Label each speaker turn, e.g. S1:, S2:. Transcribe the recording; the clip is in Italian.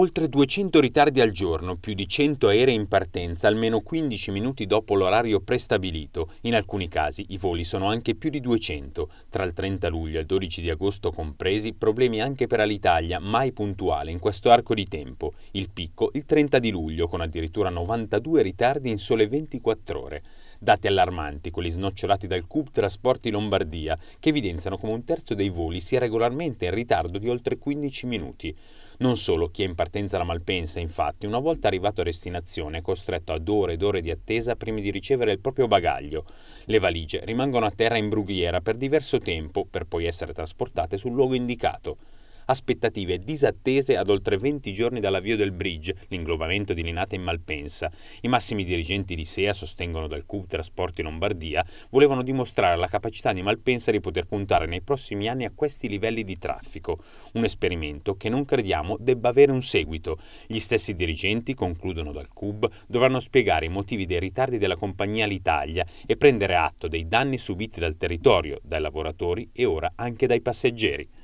S1: Oltre 200 ritardi al giorno, più di 100 aerei in partenza almeno 15 minuti dopo l'orario prestabilito. In alcuni casi i voli sono anche più di 200. Tra il 30 luglio e il 12 di agosto compresi, problemi anche per Alitalia, mai puntuale in questo arco di tempo. Il picco il 30 di luglio, con addirittura 92 ritardi in sole 24 ore. Dati allarmanti, quelli snocciolati dal CUP Trasporti Lombardia, che evidenziano come un terzo dei voli sia regolarmente in ritardo di oltre 15 minuti. Non solo, chi è in partenza da Malpensa, infatti, una volta arrivato a destinazione è costretto ad ore ed ore di attesa prima di ricevere il proprio bagaglio. Le valigie rimangono a terra in brughiera per diverso tempo, per poi essere trasportate sul luogo indicato aspettative disattese ad oltre 20 giorni dall'avvio del bridge, l'inglobamento di Linate in Malpensa. I massimi dirigenti di SEA, sostengono dal CUB Trasporti Lombardia, volevano dimostrare la capacità di Malpensa di poter puntare nei prossimi anni a questi livelli di traffico, un esperimento che non crediamo debba avere un seguito. Gli stessi dirigenti, concludono dal CUB, dovranno spiegare i motivi dei ritardi della compagnia all'Italia e prendere atto dei danni subiti dal territorio, dai lavoratori e ora anche dai passeggeri.